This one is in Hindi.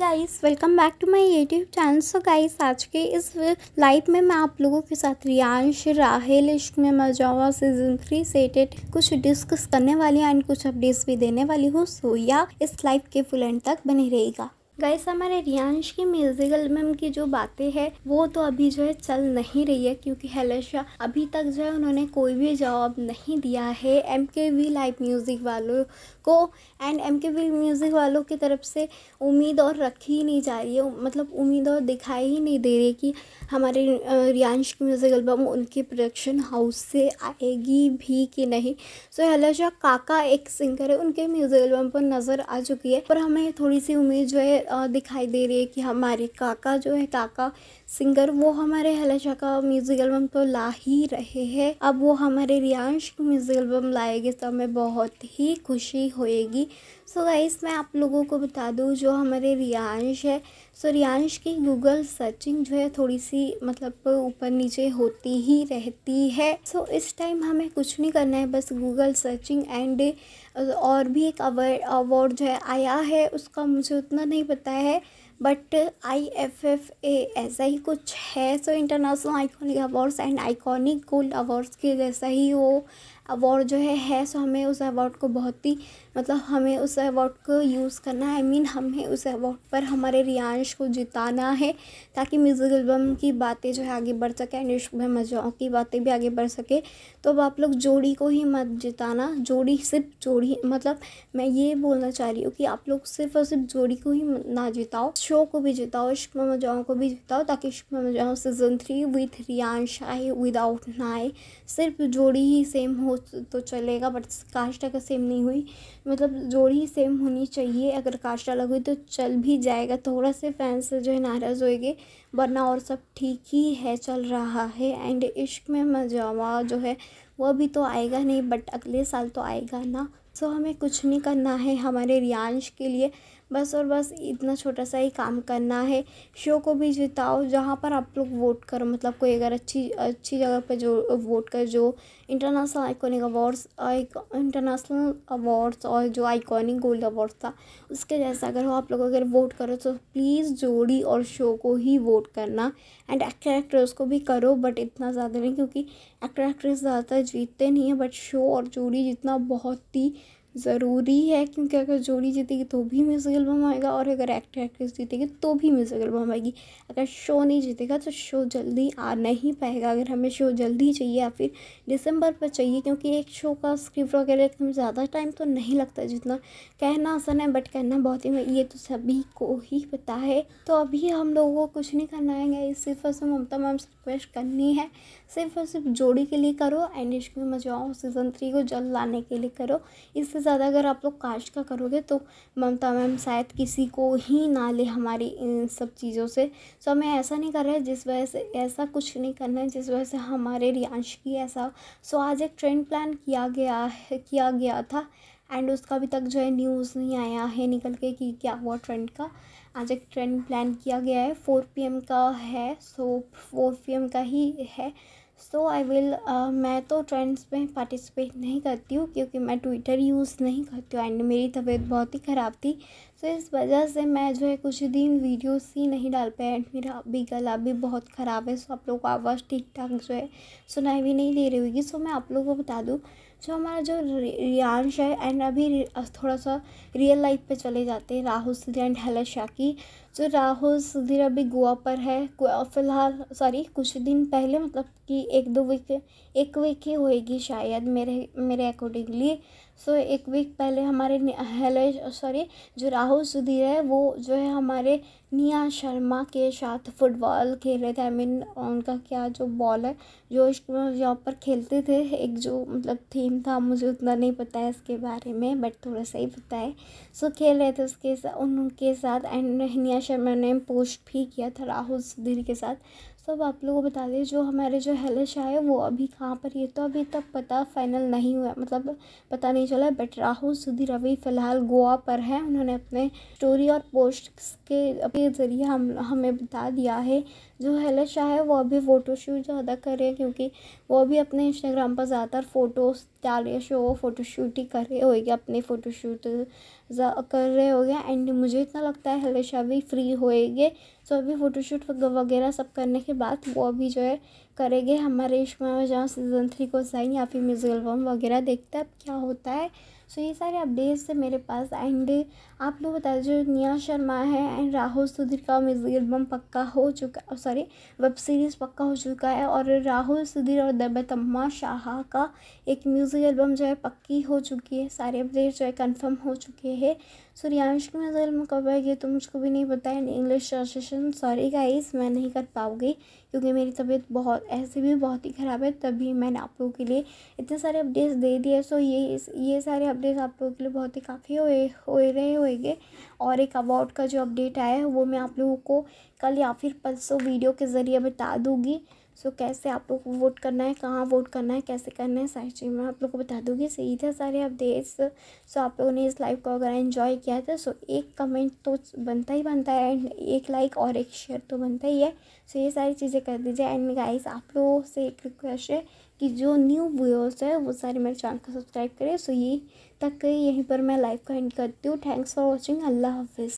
guys welcome back to my YouTube channel so guys आज के इस लाइव में मैं आप लोगों के साथ रियांश राहल इश्क में मजावा सीजन थ्री सेटेड कुछ डिस्कस करने वाली एंड कुछ अपडेट्स भी देने वाली हूँ सो या इस लाइव के फुल एंड तक बने रहेगा गाइस हमारे रियांश की म्यूजिक एल्बम की जो बातें हैं वो तो अभी जो है चल नहीं रही है क्योंकि हेलेशा अभी तक जो है उन्होंने कोई भी जवाब नहीं दिया है M K we live music वालों को and M K V music वालों की तरफ से उम्मीद और रखी ही नहीं जा रही है मतलब उम्मीद और दिखाई ही नहीं दे रही कि हमारे रियांश की म्यूज़िक एल्बम उनके प्रोडक्शन हाउस से आएगी भी कि नहीं सो so, हेलेशा काका एक सिंगर है उनके म्यूज़िक एल्बम पर नज़र आ चुकी है पर हमें थोड़ी सी उम्मीद जो है दिखाई दे रही है कि हमारे काका जो है काका सिंगर वो हमारे हलाशा का म्यूज़िक एल्बम तो ला ही रहे हैं अब वो हमारे रियांश म्यूज़िक एल्बम लाएगी तो हमें बहुत ही खुशी होएगी सो so गाइस मैं आप लोगों को बता दूँ जो हमारे रियांश है सो so रियांश की गूगल सर्चिंग जो है थोड़ी सी मतलब ऊपर नीचे होती ही रहती है सो so इस टाइम हमें कुछ नहीं करना है बस गूगल सर्चिंग एंड और भी एक अवार्ड जो है आया है उसका मुझे उतना नहीं पता है but I F F A ऐसा ही कुछ है so international iconic awards and iconic gold awards के जैसा ही वो अवार्ड जो है है सो हमें उस अवार्ड को बहुत ही मतलब हमें उस अवार्ड को यूज़ करना है आई मीन हमें उस अवार्ड पर हमारे रियांश को जिताना है ताकि म्यूज़िक एल्बम की बातें जो है आगे बढ़ सके एंड में मजाओं की बातें भी आगे बढ़ सके तो अब आप लोग जोड़ी को ही मत जिताना जोड़ी सिर्फ जोड़ी मतलब मैं ये बोलना चाह रही हूँ कि आप लोग सिर्फ और सिर्फ जोड़ी को ही ना जिताओ शो को भी जिताओ इश्क मजाओं को भी जिताओ ताकि इश्क मजाओं मजाओ सीजन थ्री विथ रियांश आए विदाउट ना आए सिर्फ जोड़ी ही सेम हो तो चलेगा बट कास्ट अगर सेम नहीं हुई मतलब जोड़ी सेम होनी चाहिए अगर कास्ट अलग हुई तो चल भी जाएगा थोड़ा से फैंस जो है नाराज़ होएंगे वरना और सब ठीक ही है चल रहा है एंड इश्क में मजामा जो है वो भी तो आएगा नहीं बट अगले साल तो आएगा ना सो so, हमें कुछ नहीं करना है हमारे रियांश के लिए बस और बस इतना छोटा सा ही काम करना है शो को भी जिताओ जहाँ पर आप लोग वोट करो मतलब कोई अगर अच्छी अच्छी जगह पर जो वोट कर जो international iconic awards international awards और जो आइकॉनिक गोल्ड अवार्ड्स था उसके जैसा अगर हो आप लोग अगर वोट करो तो प्लीज़ जोड़ी और शो को ही वोट करना एंड एक्टर एक्ट्रेस को भी करो बट इतना ज़्यादा नहीं क्योंकि एक्टर एक्ट्रेस ज़्यादातर जीतते नहीं हैं बट शो और जोड़ी जितना बहुत ही ज़रूरी है क्योंकि अगर जोड़ी जीतेगी तो भी म्यूज़िक एल्बम आएगा और अगर एक्टर एक्ट्रेस जीतेगी तो भी म्यूज़िक एल्बम आएगी अगर शो नहीं जीतेगा तो शो जल्दी आ नहीं पाएगा अगर हमें शो जल्दी चाहिए या फिर दिसंबर पर चाहिए क्योंकि एक शो का स्क्रिप्ट वगैरह एकदम ज़्यादा टाइम तो नहीं लगता जितना कहना आसान है बट कहना बहुत ही ये तो सभी को ही पता है तो अभी हम लोगों को कुछ नहीं करना है सिर्फ और सिर्फ ममता मैम से रिक्वेस्ट करनी है सिर्फ और सिर्फ जोड़ी के लिए करो एंड इसमें मजाओ सीज़न थ्री को जल्द लाने के लिए करो इससे ज़्यादा अगर आप लोग कास्ट का करोगे तो ममता मैम शायद किसी को ही ना ले हमारी इन सब चीज़ों से सो तो हमें ऐसा नहीं कर रहा है जिस वजह से ऐसा कुछ नहीं करना है जिस वजह से हमारे रियांश की ऐसा सो तो आज एक ट्रेंड प्लान किया गया है किया गया था एंड उसका अभी तक जो है न्यूज़ नहीं आया है निकल के कि क्या हुआ ट्रेंड का आज एक ट्रेंड प्लान किया गया है फोर पी का है सो फोर पी का ही है सो आई विल मैं तो ट्रेंड्स में पार्टिसिपेट नहीं करती हूँ क्योंकि मैं ट्विटर यूज़ नहीं करती हूँ एंड मेरी तबीयत बहुत ही ख़राब थी सो so, इस वजह से मैं जो है कुछ दिन वीडियोस ही नहीं डाल पाया एंड मेरा अभी गला भी बहुत ख़राब है सो so, आप लोगों को आवाज़ ठीक ठाक जो है सुनाई भी नहीं दे रही होगी सो so, मैं आप लोगों को बता दूँ जो हमारा जो रियांश है एंड अभी थोड़ा सा रियल लाइफ पर चले जाते हैं राहुल एंड हेलशा की जो तो राहुल सुधीर अभी गोवा पर है फ़िलहाल सॉरी कुछ दिन पहले मतलब कि एक दो वीक एक वीक ही होएगी शायद मेरे मेरे अकॉर्डिंगली सो एक वीक पहले हमारे हेलो सॉरी जो राहुल सुधीर है वो जो है हमारे निया शर्मा के साथ फुटबॉल खेल रहे थे आई मीन उनका क्या जो बॉल है जो यहाँ पर खेलते थे एक जो मतलब थीम था मुझे उतना नहीं पता है इसके बारे में बट थोड़ा सा ही पता है सो खेल रहे थे उसके साथ उनके साथ एंड निया शर्मा ने पोस्ट भी किया था राहुल सुधीर के साथ सब आप लोगों को बता दें जो हमारे जो हेलेश आए वो अभी कहाँ पर ये तो अभी तक पता फाइनल नहीं हुआ मतलब पता नहीं चला बट राहुल सुधीर रवि फ़िलहाल गोवा पर है उन्होंने अपने स्टोरी और पोस्ट के ज़रिए हम हमें बता दिया है जो हेलिश शाह है वो अभी फ़ोटोशूट ज़्यादा कर रहे हैं क्योंकि वो अभी अपने इंस्टाग्राम पर ज़्यादातर फ़ोटोज़ डाल रहे शो फ़ोटोशूट ही कर रहे होएगी अपने फ़ोटोशूट कर रहे होगे एंड मुझे इतना लगता है हेलर शाह भी फ्री होएंगे सो तो अभी फ़ोटोशूट वगैरह सब करने के बाद वो अभी जो है करेंगे हमारे इश्मा जहाँ सीज़न थ्री को साइन या फिर म्यूज़िकल फॉर्म वगैरह देखते हैं अब क्या होता है सो ये सारे अपडेट्स है मेरे पास एंड आप लोग बता दीजिए निया शर्मा है एंड राहुल सुधीर का म्यूज़िक एल्बम पक्का हो चुका सॉरी वेब सीरीज़ पक्का हो चुका है और राहुल सुधीर और दबतम्मा शाह का एक म्यूज़िक एल्बम जो है पक्की हो चुकी है सारे अपडेट्स जो है कंफर्म हो चुके हैं सूर्यांश की मज़ल कब आएगी तो मुझको भी नहीं पता है इंग्लिश ट्रांसलेशन सॉरी गाइस मैं नहीं कर पाऊँगी क्योंकि मेरी तबीयत बहुत ऐसे भी बहुत ही ख़राब है तभी मैंने आप लोगों के लिए इतने सारे अपडेट्स दे दिए सो ये ये सारे अपडेट्स आप लोगों के लिए बहुत ही काफ़ी हो हो रहे होएंगे और एक अवार्ड का जो अपडेट आया है वो मैं आप लोगों को कल या फिर परसों वीडियो के ज़रिए बता दूँगी सो so, कैसे आप लोग को वोट करना है कहाँ वोट करना है कैसे करना है सारी चीज़ मैं आप लोग को बता दूँगी सो था सारे अपडेट्स सो so, आप लोगों ने इस लाइव को अगर एंजॉय किया था सो so, एक कमेंट तो बनता ही बनता है एंड एक लाइक और एक शेयर तो बनता ही है सो so, ये सारी चीज़ें कर दीजिए एंड गाइस आप लोगों से एक रिक्वेस्ट है कि जो न्यू व्यूअर्स है वो सारे मेरे चैनल को सब्सक्राइब करें सो ये तक यहीं पर मैं लाइव का एंड करती हूँ थैंक्स फॉर वॉचिंग अल्लाह हाफिज़